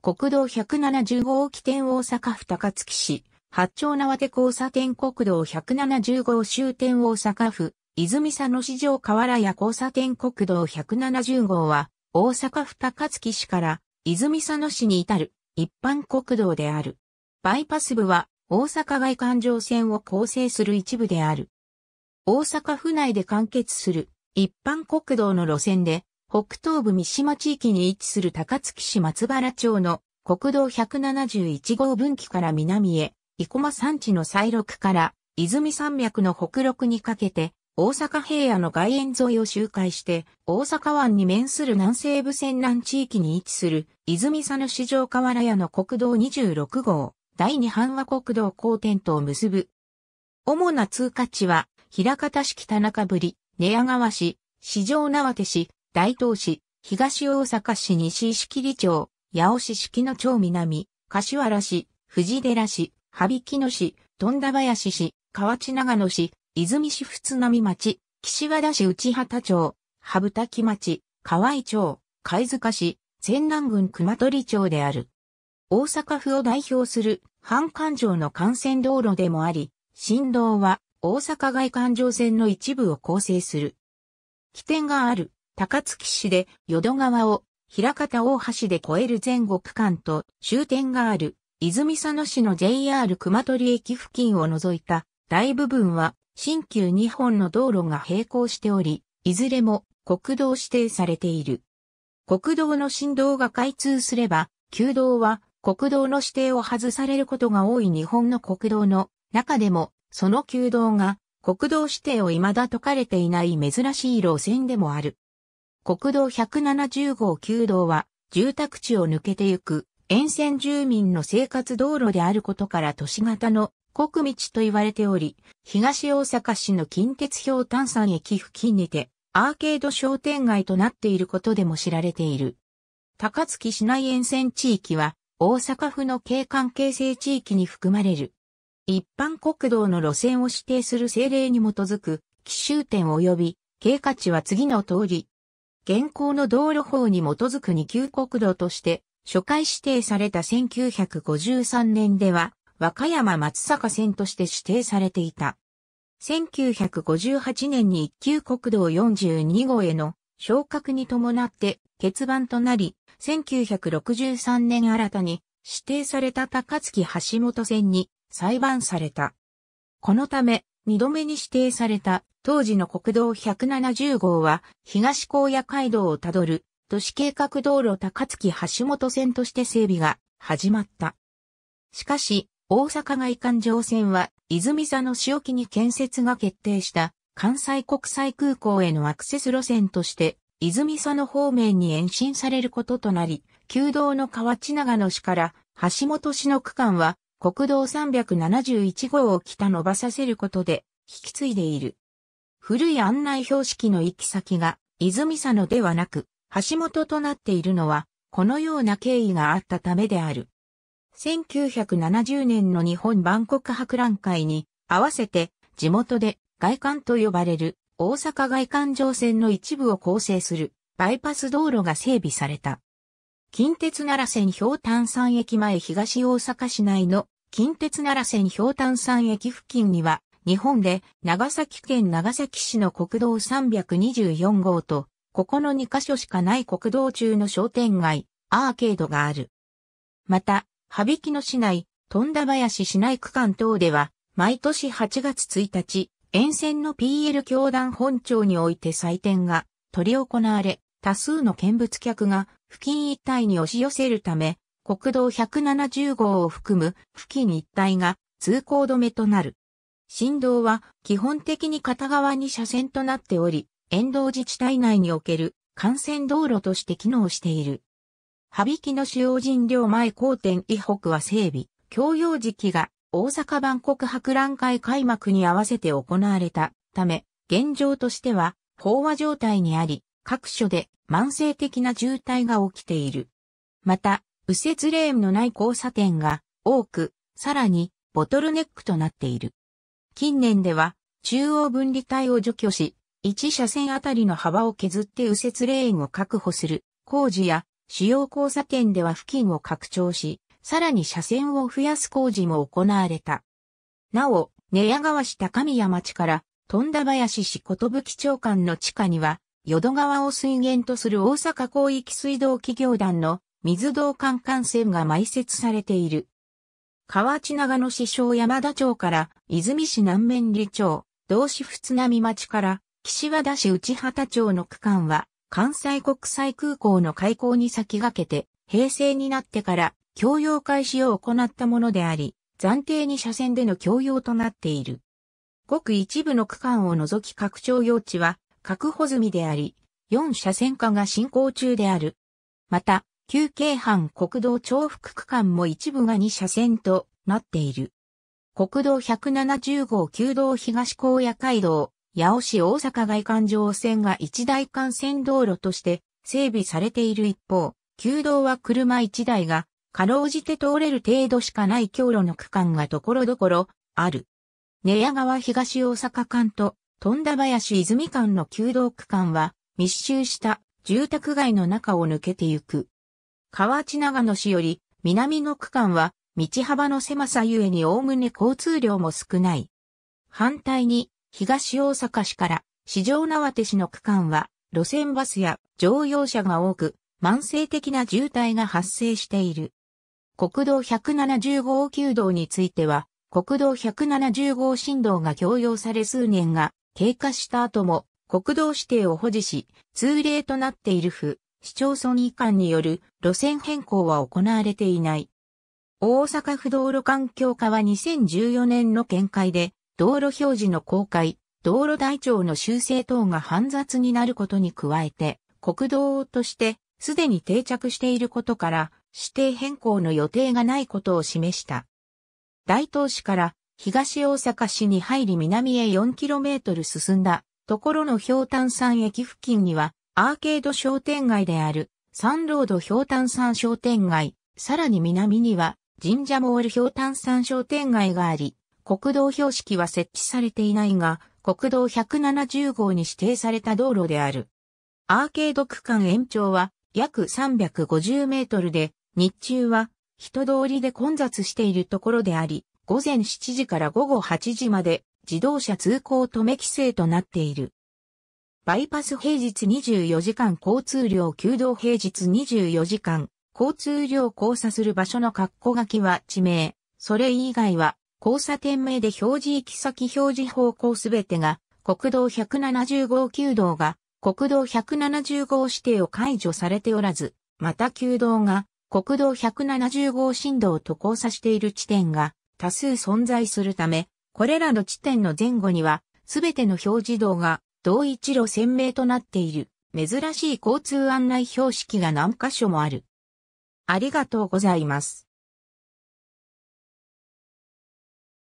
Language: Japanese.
国道1 7 5号起点大阪府高槻市、八丁縄手交差点国道1 7 5号終点大阪府、泉佐野市場河原屋交差点国道170号は、大阪府高槻市から泉佐野市に至る一般国道である。バイパス部は大阪外環状線を構成する一部である。大阪府内で完結する一般国道の路線で北東部三島地域に位置する高槻市松原町の国道171号分岐から南へ、生駒山地の西麓から泉山脈の北麓にかけて、大阪平野の外縁沿いを周回して、大阪湾に面する南西部線南地域に位置する、泉佐野市場河原屋の国道26号、第二阪和国道交点とを結ぶ。主な通過地は、平方市北中ぶり、寝屋川市、市場縄手市、大東市、東大阪市西石切町、八尾市式の町南、柏原市、藤寺市、羽曳野市、富田林市、河内長野市、泉市仏並町、岸和田市内畑町、羽二滝町、河合町、貝塚市、仙南郡熊取町である。大阪府を代表する阪環状の幹線道路でもあり、新道は大阪外環状線の一部を構成する。起点がある高槻市で淀川を平方大橋で越える前後区間と終点がある泉佐野市の JR 熊取駅付近を除いた大部分は新旧2本の道路が並行しており、いずれも国道指定されている。国道の振動が開通すれば、旧道は国道の指定を外されることが多い日本の国道の中でも、その旧道が国道指定を未だ解かれていない珍しい路線でもある。国道170号9道は住宅地を抜けてゆく沿線住民の生活道路であることから都市型の国道と言われており、東大阪市の近鉄氷炭山駅付近にてアーケード商店街となっていることでも知られている。高槻市内沿線地域は大阪府の景観形成地域に含まれる。一般国道の路線を指定する政令に基づく、奇襲点及び経過値は次の通り、現行の道路法に基づく二級国道として初回指定された1953年では和歌山松坂線として指定されていた。1958年に一級国道42号への昇格に伴って欠番となり、1963年新たに指定された高槻橋本線に裁判された。このため、二度目に指定された当時の国道170号は、東高野街道をたどる、都市計画道路高槻橋本線として整備が始まった。しかし、大阪外環状線は、泉座の潮木に建設が決定した関西国際空港へのアクセス路線として、泉佐野方面に延伸されることとなり、旧道の河内長野市から橋本市の区間は、国道371号を北伸ばさせることで、引き継いでいる。古い案内標識の行き先が、泉佐野ではなく、橋本となっているのは、このような経緯があったためである。1970年の日本万国博覧会に、合わせて、地元で外観と呼ばれる大阪外環上線の一部を構成するバイパス道路が整備された。近鉄奈良線氷炭山駅前東大阪市内の近鉄奈良線氷炭山駅付近には日本で長崎県長崎市の国道324号と、ここの2カ所しかない国道中の商店街、アーケードがある。また、羽曳野市内、富田林市内区間等では、毎年8月1日、沿線の PL 教団本庁において祭典が執り行われ、多数の見物客が付近一帯に押し寄せるため、国道170号を含む付近一帯が通行止めとなる。振動は基本的に片側に車線となっており、沿道自治体内における幹線道路として機能している。羽曳野主要人領前交点以北は整備、共用時期が大阪万国博覧会開幕に合わせて行われたため、現状としては飽和状態にあり、各所で慢性的な渋滞が起きている。また、右折レーンのない交差点が多く、さらにボトルネックとなっている。近年では、中央分離帯を除去し、1車線あたりの幅を削って右折レーンを確保する工事や、主要交差点では付近を拡張し、さらに車線を増やす工事も行われた。なお、寝屋川市高宮町から富田林市寿町間の地下には、淀川を水源とする大阪広域水道企業団の水道管幹線が埋設されている。河内長野市小山田町から、泉市南面里町、同市仏波町から、岸和田市内畑町の区間は、関西国際空港の開港に先駆けて、平成になってから、供用開始を行ったものであり、暫定に車線での供用となっている。ごく一部の区間を除き拡張用地は、確保済みであり、4車線化が進行中である。また、旧京阪国道重複区間も一部が2車線となっている。国道170号旧道東高野街道、八尾市大阪外環状線が一大幹線道路として整備されている一方、旧道は車一台が、かろうじて通れる程度しかない経路の区間がところどころ、ある。寝屋川東大阪間と、富田林泉間の旧道区間は、密集した住宅街の中を抜けてゆく。河内長野市より南の区間は道幅の狭さゆえに概ね交通量も少ない。反対に東大阪市から市場縄手市の区間は路線バスや乗用車が多く慢性的な渋滞が発生している。国道170号旧道については国道170号振動が強用され数年が経過した後も国道指定を保持し、通例となっている府、市町村移管による路線変更は行われていない。大阪府道路環境課は2014年の見解で、道路表示の公開、道路台帳の修正等が煩雑になることに加えて、国道としてすでに定着していることから、指定変更の予定がないことを示した。大東市から東大阪市に入り南へ 4km 進んだところの氷炭山駅付近にはアーケード商店街である、サンロード氷炭山商店街、さらに南には、神社モール氷炭山商店街があり、国道標識は設置されていないが、国道170号に指定された道路である。アーケード区間延長は約350メートルで、日中は人通りで混雑しているところであり、午前7時から午後8時まで自動車通行止め規制となっている。バイパス平日24時間交通量旧道平日24時間交通量交差する場所の括弧書きは地名、それ以外は交差点名で表示行き先表示方向すべてが国道170号旧道が国道170号指定を解除されておらず、また旧道が国道170号振動と交差している地点が多数存在するため、これらの地点の前後には、すべての表示道が同一路鮮明となっている、珍しい交通案内標識が何箇所もある。ありがとうございます。